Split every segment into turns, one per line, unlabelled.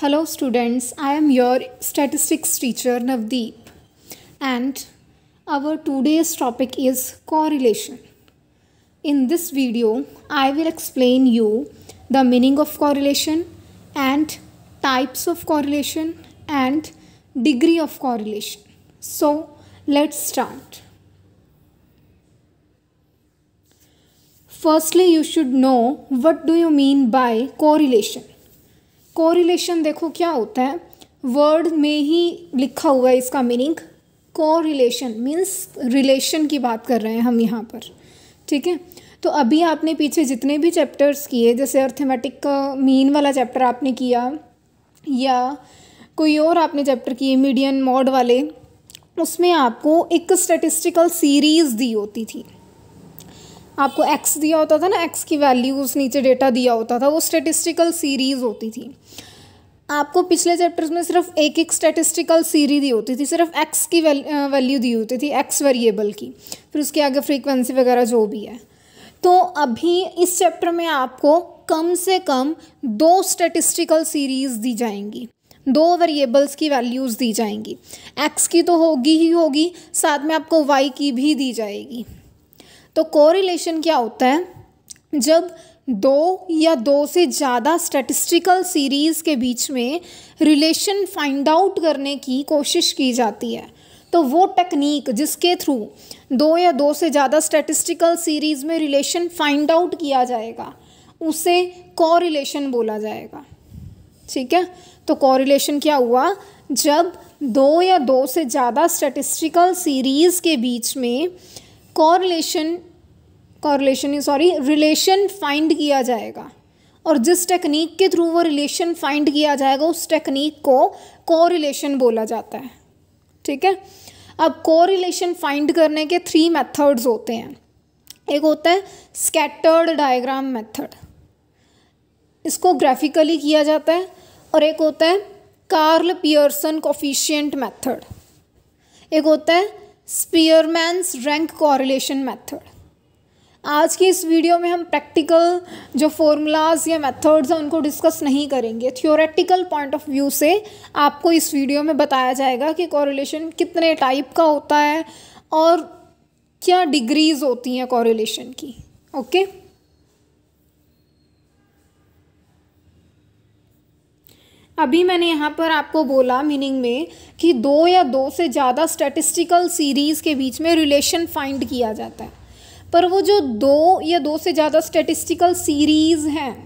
Hello students, I am your statistics teacher Navdeep and our today's topic is correlation. In this video, I will explain you the meaning of correlation and types of correlation and degree of correlation. So, let's start. Firstly, you should know what do you mean by correlation correlation देखो क्या होता है word में ही लिखा हुआ है इसका meaning correlation means relation की बात कर रहे हैं हम यहाँ पर ठीक है तो अभी आपने पीछे जितने भी चैप्टर्स किए जैसे अर्थमेटिक का मीन वाला चैप्टर आपने किया या कोई और आपने चैप्टर किए मीडियन मॉड वाले उसमें आपको एक स्टेटिस्टिकल सीरीज़ दी होती थी आपको एक्स दिया होता था ना एक्स की वैल्यूज़ नीचे डेटा दिया होता था वो स्टेटिस्टिकल सीरीज़ होती थी आपको पिछले चैप्टर्स में सिर्फ एक एक स्टेटिस्टिकल सीरीज दी होती थी सिर्फ एक्स की वैल्यू दी होती थी एक्स वेरिएबल की फिर उसके आगे फ्रीक्वेंसी वगैरह जो भी है तो अभी इस चैप्टर में आपको कम से कम दो स्टेटिस्टिकल सीरीज दी जाएंगी दो वेरिएबल्स की वैल्यूज़ दी जाएंगी एक्स की तो होगी ही होगी साथ में आपको वाई की भी दी जाएगी तो कोरिलेशन क्या होता है जब दो या दो से ज़्यादा स्टैटिस्टिकल सीरीज़ के बीच में रिलेशन फाइंड आउट करने की कोशिश की जाती है तो वो टेक्निक जिसके थ्रू दो या दो से ज़्यादा स्टैटिस्टिकल सीरीज़ में रिलेशन फाइंड आउट किया जाएगा उसे कोरिलेशन बोला जाएगा ठीक है तो कोरिलेशन क्या हुआ जब दो या दो से ज़्यादा स्टैटिस्टिकल सीरीज़ के बीच में correlation correlation sorry relation find किया जाएगा और जिस टेक्निक के थ्रू वो रिलेशन फाइंड किया जाएगा उस टेक्निक को कोरिलेशन बोला जाता है ठीक है अब कोरिलेशन फाइंड करने के थ्री मेथड्स होते हैं एक होता है स्कैटर्ड डायग्राम मेथड इसको ग्राफिकली किया जाता है और एक होता है कार्ल पियर्सन कोफिशियंट मेथड एक होता है स्पीयरमैंस रैंक कॉरिलेशन मेथड आज की इस वीडियो में हम प्रैक्टिकल जो फॉर्मूलाज या मेथड्स हैं उनको डिस्कस नहीं करेंगे थियोरेटिकल पॉइंट ऑफ व्यू से आपको इस वीडियो में बताया जाएगा कि कॉरिलेशन कितने टाइप का होता है और क्या डिग्रीज होती हैं कॉरिलेशन की ओके अभी मैंने यहाँ पर आपको बोला मीनिंग में कि दो या दो से ज़्यादा स्टैटिस्टिकल सीरीज़ के बीच में रिलेशन फाइंड किया जाता है पर वो जो दो या दो से ज़्यादा स्टेटिस्टिकल सीरीज़ हैं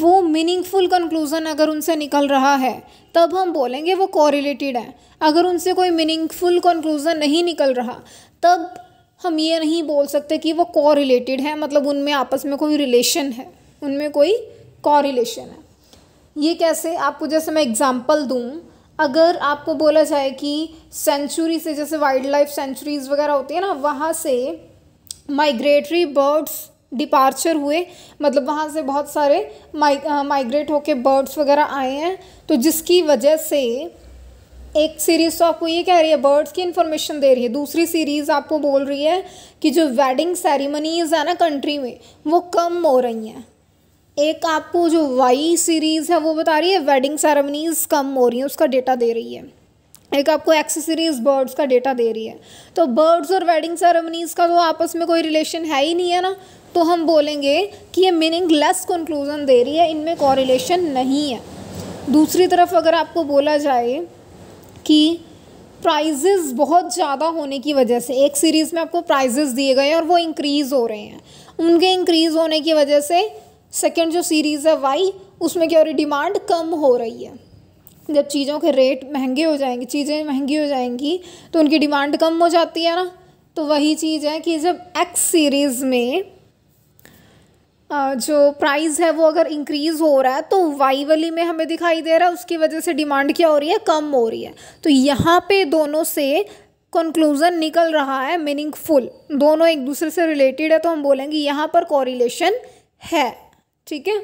वो मीनिंगफुल कंक्लूज़न अगर उनसे निकल रहा है तब हम बोलेंगे वो कॉरिलेटेड है अगर उनसे कोई मीनिंगफुल कंक्लूज़न नहीं निकल रहा तब हम ये नहीं बोल सकते कि वो कॉरिलेटेड है मतलब उनमें आपस में कोई रिलेशन है उनमें कोई कॉरिलेशन है ये कैसे आपको जैसे मैं एग्ज़ाम्पल दूँ अगर आपको बोला जाए कि सेंचुरी से जैसे वाइल्ड लाइफ सेंचुरीज़ वगैरह होती है ना वहाँ से माइग्रेटरी बर्ड्स डिपार्चर हुए मतलब वहाँ से बहुत सारे माइ माइग्रेट होके बर्ड्स वगैरह आए हैं तो जिसकी वजह से एक सीरीज़ तो आपको ये कह रही है बर्ड्स की इन्फॉर्मेशन दे रही है दूसरी सीरीज़ आपको बोल रही है कि जो वेडिंग सेरेमनीज है ना कंट्री में वो कम हो रही हैं एक आपको जो वाई सीरीज़ है वो बता रही है वेडिंग सेरेमनीज कम हो रही हैं उसका डेटा दे रही है एक आपको एक्सेसरीज बर्ड्स का डेटा दे रही है तो बर्ड्स और वेडिंग सेरेमनीज़ का तो आपस में कोई रिलेशन है ही नहीं है ना तो हम बोलेंगे कि ये मीनिंग लेस कंक्लूज़न दे रही है इनमें कॉरिलेशन नहीं है दूसरी तरफ अगर आपको बोला जाए कि प्राइजेज़ बहुत ज़्यादा होने की वजह से एक सीरीज़ में आपको प्राइजेज़ दिए गए हैं और वो इंक्रीज़ हो रहे हैं उनके इंक्रीज़ होने की वजह से सेकेंड जो सीरीज़ है वाई उसमें क्या हो रही डिमांड कम हो रही है जब चीज़ों के रेट महंगे हो जाएंगे चीज़ें महंगी हो जाएंगी तो उनकी डिमांड कम हो जाती है ना तो वही चीज़ है कि जब एक्स सीरीज़ में जो प्राइस है वो अगर इंक्रीज़ हो रहा है तो वाई वाली में हमें दिखाई दे रहा है उसकी वजह से डिमांड क्या हो रही है कम हो रही है तो यहाँ पे दोनों से कंक्लूज़न निकल रहा है मीनिंगफुल दोनों एक दूसरे से रिलेटेड है तो हम बोलेंगे यहाँ पर कॉरिलेशन है ठीक है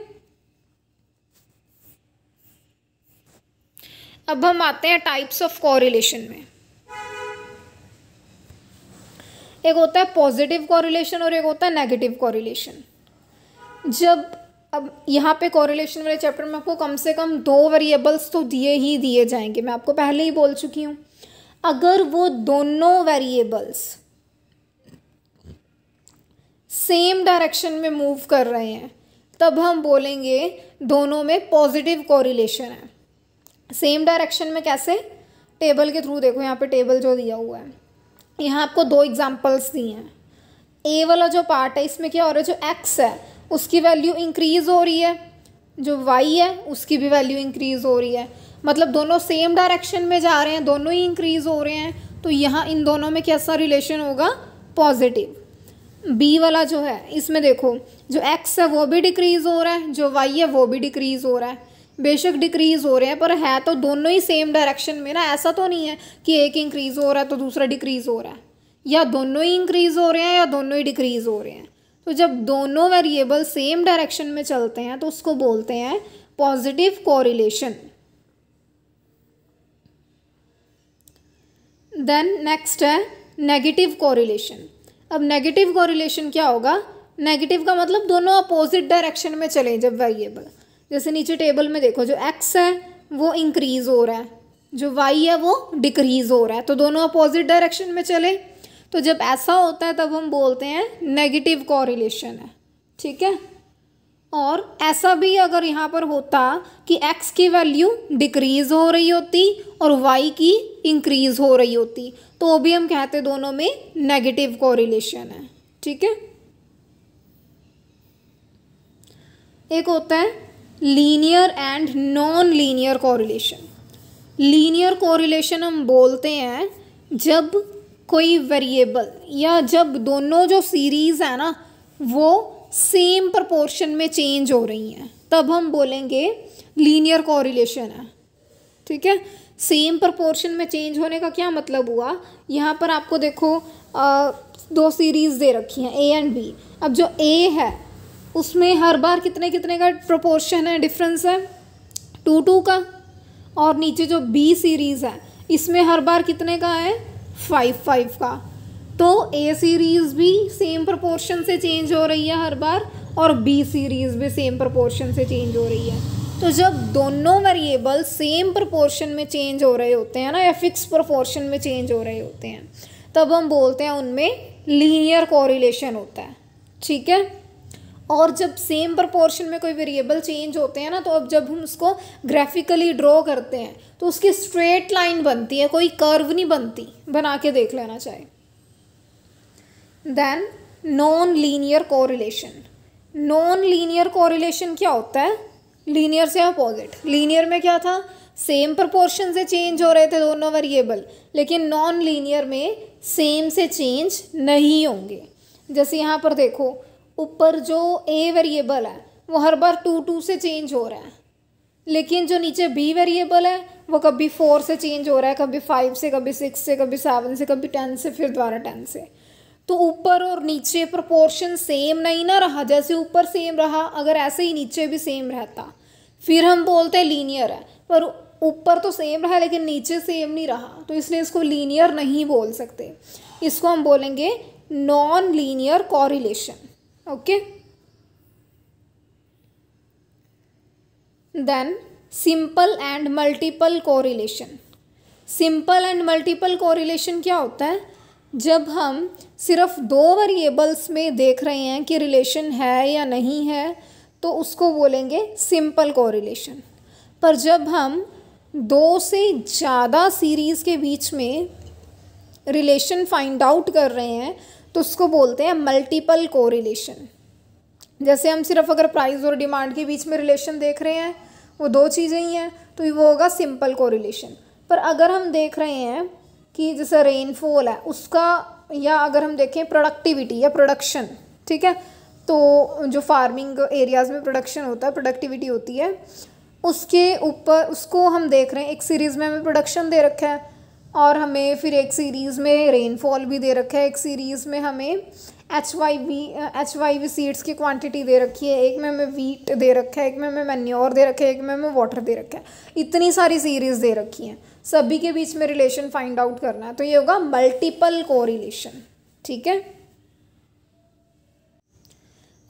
अब हम आते हैं टाइप्स ऑफ कॉरिलेशन में एक होता है पॉजिटिव कॉरिलेशन और एक होता है नेगेटिव कॉरिलेशन जब अब यहाँ पे कॉरिलेशन वाले चैप्टर में आपको कम से कम दो वेरिएबल्स तो दिए ही दिए जाएंगे मैं आपको पहले ही बोल चुकी हूँ अगर वो दोनों वेरिएबल्स सेम डायरेक्शन में मूव कर रहे हैं तब हम बोलेंगे दोनों में पॉजिटिव कॉरिलेशन है सेम डायरेक्शन में कैसे टेबल के थ्रू देखो यहाँ पे टेबल जो दिया हुआ है यहाँ आपको दो एग्जाम्पल्स दिए हैं ए वाला जो पार्ट है इसमें क्या हो रहा है जो एक्स है उसकी वैल्यू इंक्रीज़ हो रही है जो वाई है उसकी भी वैल्यू इंक्रीज़ हो रही है मतलब दोनों सेम डायरेक्शन में जा रहे हैं दोनों ही इंक्रीज़ हो रहे हैं तो यहाँ इन दोनों में कैसा रिलेशन होगा पॉजिटिव बी वाला जो है इसमें देखो जो एक्स है वो भी डिक्रीज़ हो रहा है जो वाई है वो भी डिक्रीज़ हो रहा है बेशक डिक्रीज़ हो रहे हैं पर है तो दोनों ही सेम डायरेक्शन में ना ऐसा तो नहीं है कि एक इंक्रीज़ हो रहा है तो दूसरा डिक्रीज़ हो रहा है या दोनों ही इंक्रीज़ हो रहे हैं या दोनों ही डिक्रीज़ हो रहे हैं तो जब दोनों वेरिएबल सेम डायरेक्शन में चलते हैं तो उसको बोलते हैं पॉजिटिव कोरिलेशन देन नेक्स्ट है नेगेटिव कोरिलेशन अब नेगेटिव कोरिलेशन क्या होगा नेगेटिव का मतलब दोनों अपोजिट डायरेक्शन में चले जब वेरिएबल जैसे नीचे टेबल में देखो जो एक्स है वो इंक्रीज़ हो रहा है जो वाई है वो डिक्रीज़ हो रहा है तो दोनों अपोजिट डायरेक्शन में चले तो जब ऐसा होता है तब हम बोलते हैं नेगेटिव कॉरिलेशन है ठीक है और ऐसा भी अगर यहाँ पर होता कि x की वैल्यू डिक्रीज़ हो रही होती और y की इंक्रीज़ हो रही होती तो भी हम कहते दोनों में नेगेटिव कॉरिलेशन है ठीक है एक होता है linear and non linear correlation linear correlation हम बोलते हैं जब कोई वेरिएबल या जब दोनों जो सीरीज़ है ना वो सेम प्रपोर्शन में चेंज हो रही हैं तब हम बोलेंगे लीनियर कोरिलेशन है ठीक है सेम प्रपोर्शन में चेंज होने का क्या मतलब हुआ यहाँ पर आपको देखो आ, दो सीरीज़ दे रखी हैं ए एंड बी अब जो ए है उसमें हर बार कितने कितने का प्रोपोर्शन है डिफरेंस है टू टू का और नीचे जो बी सीरीज़ है इसमें हर बार कितने का है फाइव फाइव का तो ए सीरीज़ भी सेम प्रोपोर्शन से चेंज हो रही है हर बार और बी सीरीज़ भी सेम प्रोपोर्शन से चेंज हो रही है तो जब दोनों वेरिएबल सेम प्रोपोर्शन में चेंज हो रहे होते हैं ना या फिक्स प्रोपोर्शन में चेंज हो रहे होते हैं तब हम बोलते हैं उनमें लीनियर कोरिलेशन होता है ठीक है और जब सेम प्रपोर्शन में कोई वेरिएबल चेंज होते हैं ना तो अब जब हम उसको ग्राफिकली ड्रॉ करते हैं तो उसकी स्ट्रेट लाइन बनती है कोई कर्व नहीं बनती बना के देख लेना चाहिए then non linear correlation non linear correlation क्या होता है लीनियर से अपोजिट लीनियर में क्या था सेम प्रपोर्शन से चेंज हो रहे थे दोनों वेरिएबल लेकिन नॉन लीनियर में सेम से चेंज नहीं होंगे जैसे यहाँ पर देखो ऊपर जो ए वेरिएबल है वो हर बार टू टू से चेंज हो रहा है लेकिन जो नीचे बी वेरिएबल है वो कभी फोर से चेंज हो रहा है कभी फाइव से कभी सिक्स से कभी सेवन से कभी टेन से फिर दोबारा टेन से तो ऊपर और नीचे प्रोपोर्शन सेम नहीं ना रहा जैसे ऊपर सेम रहा अगर ऐसे ही नीचे भी सेम रहता फिर हम बोलते हैं लीनियर है पर ऊपर तो सेम रहा लेकिन नीचे सेम नहीं रहा तो इसलिए इसको लीनियर नहीं बोल सकते इसको हम बोलेंगे non linear correlation okay then simple and multiple correlation simple and multiple correlation क्या होता है जब हम सिर्फ दो वेरिएबल्स में देख रहे हैं कि रिलेशन है या नहीं है तो उसको बोलेंगे सिंपल कोरिलेशन पर जब हम दो से ज़्यादा सीरीज़ के बीच में रिलेशन फाइंड आउट कर रहे हैं तो उसको बोलते हैं मल्टीपल कोरिलेशन जैसे हम सिर्फ अगर प्राइस और डिमांड के बीच में रिलेशन देख रहे हैं वो दो चीज़ें ही हैं तो वो होगा सिंपल कोरिलेशन पर अगर हम देख रहे हैं कि जैसे रेनफॉल है उसका या अगर हम देखें प्रोडक्टिविटी या प्रोडक्शन ठीक है तो जो फार्मिंग एरियाज़ में प्रोडक्शन होता है प्रोडक्टिविटी होती है उसके ऊपर उसको हम देख रहे हैं एक सीरीज़ में हमें प्रोडक्शन दे रखा है और हमें फिर एक सीरीज़ में रेनफॉल भी दे रखा है एक सीरीज़ में हमें H Y V H Y V seeds की क्वांटिटी दे रखी है एक में हमें वीट दे रखा है एक में हमें मैन्योर दे रखा है एक में हमें वाटर दे रखा है इतनी सारी सीरीज़ दे रखी हैं सभी के बीच में रिलेशन फाइंड आउट करना है तो ये होगा मल्टीपल कोरिलेशन ठीक है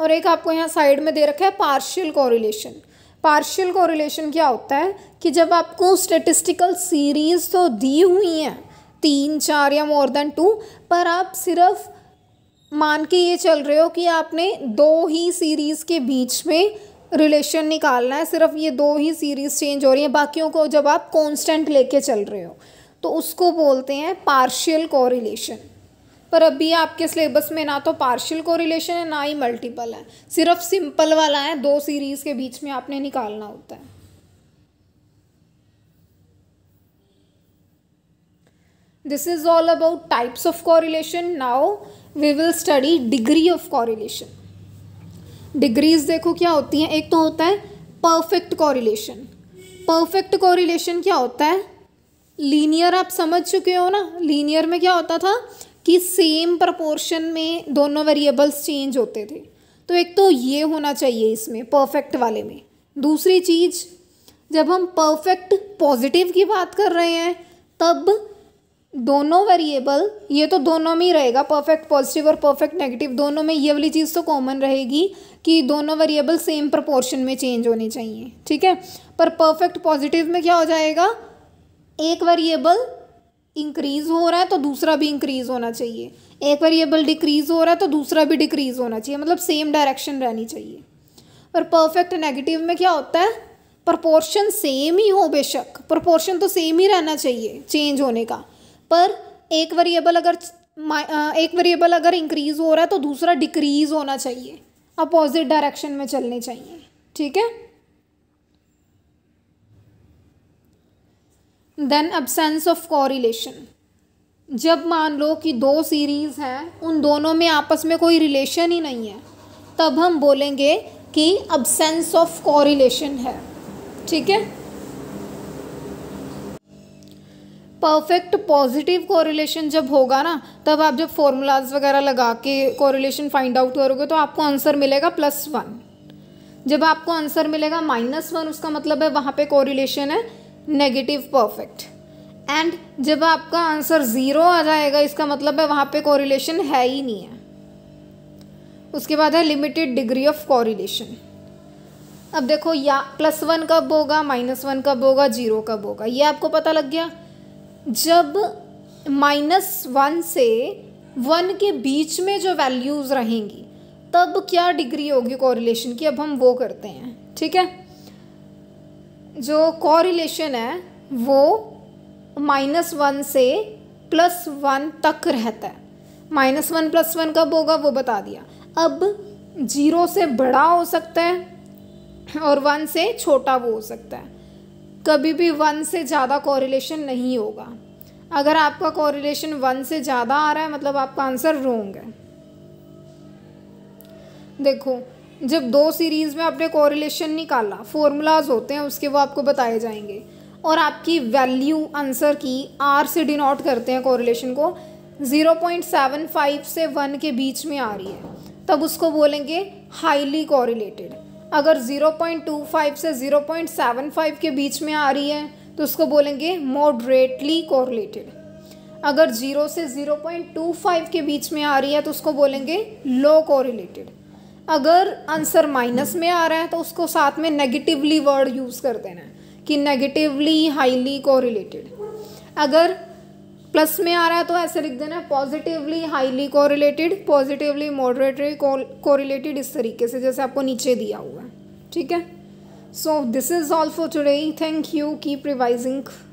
और एक आपको यहाँ साइड में दे रखा है पार्शियल कोरिलेशन पार्शियल कोरिलेशन क्या होता है कि जब आपको स्टेटिस्टिकल सीरीज़ तो दी हुई हैं तीन चार या मोर देन टू पर आप सिर्फ मान के ये चल रहे हो कि आपने दो ही सीरीज़ के बीच में रिलेशन निकालना है सिर्फ ये दो ही सीरीज़ चेंज हो रही है बाकियों को जब आप कॉन्स्टेंट लेके चल रहे हो तो उसको बोलते हैं पार्शियल कोरिलेशन पर अभी आपके सिलेबस में ना तो पार्शियल कोरिलेशन है ना ही मल्टीपल है सिर्फ सिंपल वाला है दो सीरीज के बीच में आपने निकालना होता है this is all about types of correlation now we will study degree of correlation degrees देखो क्या होती हैं एक तो होता है परफेक्ट कॉरिलेशन परफेक्ट कॉरिलेशन क्या होता है लीनियर आप समझ चुके हो ना लीनियर में क्या होता था कि सेम प्रपोर्शन में दोनों वेरिएबल्स चेंज होते थे तो एक तो ये होना चाहिए इसमें परफेक्ट वाले में दूसरी चीज़ जब हम परफेक्ट पॉजिटिव की बात कर रहे हैं तब दोनों वेरिएबल ये तो दोनों में ही रहेगा परफेक्ट पॉजिटिव और परफेक्ट नेगेटिव दोनों में ये वाली चीज़ तो कॉमन रहेगी कि दोनों वेरिएबल सेम प्रपोर्शन में चेंज होने चाहिए ठीक है पर परफेक्ट पॉजिटिव में क्या हो जाएगा एक वेरिएबल इंक्रीज़ हो रहा है तो दूसरा भी इंक्रीज़ होना चाहिए एक वेरिएबल डिक्रीज़ हो रहा है तो दूसरा भी डिक्रीज़ होना चाहिए मतलब सेम डायरेक्शन रहनी चाहिए पर परफेक्ट नेगेटिव में क्या होता है प्रपोर्शन सेम ही हो बेशक प्रपोर्शन तो सेम ही रहना चाहिए चेंज होने का पर एक वेरिएबल अगर एक वेरिएबल अगर इंक्रीज़ हो रहा है तो दूसरा डिक्रीज़ होना चाहिए अपोजिट डायरेक्शन में चलने चाहिए ठीक है देन अबसेंस ऑफ कॉरिलेशन जब मान लो कि दो सीरीज़ हैं उन दोनों में आपस में कोई रिलेशन ही नहीं है तब हम बोलेंगे कि अबसेंस ऑफ कॉरिलेशन है ठीक है परफेक्ट पॉजिटिव कोरिलेशन जब होगा ना तब आप जब फॉर्मूलाज वगैरह लगा के कोरिलेशन फाइंड आउट करोगे तो आपको आंसर मिलेगा प्लस वन जब आपको आंसर मिलेगा माइनस वन उसका मतलब है वहाँ पे कोरिलेशन है नेगेटिव परफेक्ट एंड जब आपका आंसर ज़ीरो आ जाएगा इसका मतलब है वहाँ पे कोरिलेशन है ही नहीं है उसके बाद है लिमिटेड डिग्री ऑफ कोरिलेशन अब देखो या प्लस वन कब होगा माइनस वन कब होगा जीरो कब होगा ये आपको पता लग गया जब माइनस वन से वन के बीच में जो वैल्यूज़ रहेंगी तब क्या डिग्री होगी कोरिलेशन की अब हम वो करते हैं ठीक है जो कॉरिलेशन है वो माइनस वन से प्लस वन तक रहता है माइनस वन प्लस वन कब होगा वो बता दिया अब जीरो से बड़ा हो सकता है और वन से छोटा वो हो सकता है कभी भी वन से ज़्यादा कॉरिलेशन नहीं होगा अगर आपका कॉरिलेशन वन से ज़्यादा आ रहा है मतलब आपका आंसर रोंग है देखो जब दो सीरीज़ में आपने कोरिलेशन निकाला फॉर्मूलाज होते हैं उसके वो आपको बताए जाएंगे और आपकी वैल्यू आंसर की आर से डिनोट करते हैं कोरिलेशन को 0.75 से 1 के बीच में आ रही है तब उसको बोलेंगे हाईली कोरिलेटेड अगर 0.25 से 0.75 के बीच में आ रही है तो उसको बोलेंगे मॉडरेटली कोरिलेटेड अगर 0 से 0.25 के बीच में आ रही है तो उसको बोलेंगे लो कोरिलेटेड अगर आंसर माइनस में आ रहा है तो उसको साथ में नेगेटिवली वर्ड यूज़ कर देना है कि नेगेटिवली हाईली कोरिलेटेड अगर प्लस में आ रहा है तो ऐसे लिख देना है positively highly correlated positively moderately correlated इस तरीके से जैसे आपको नीचे दिया हुआ है ठीक है so this is all for today thank you keep revising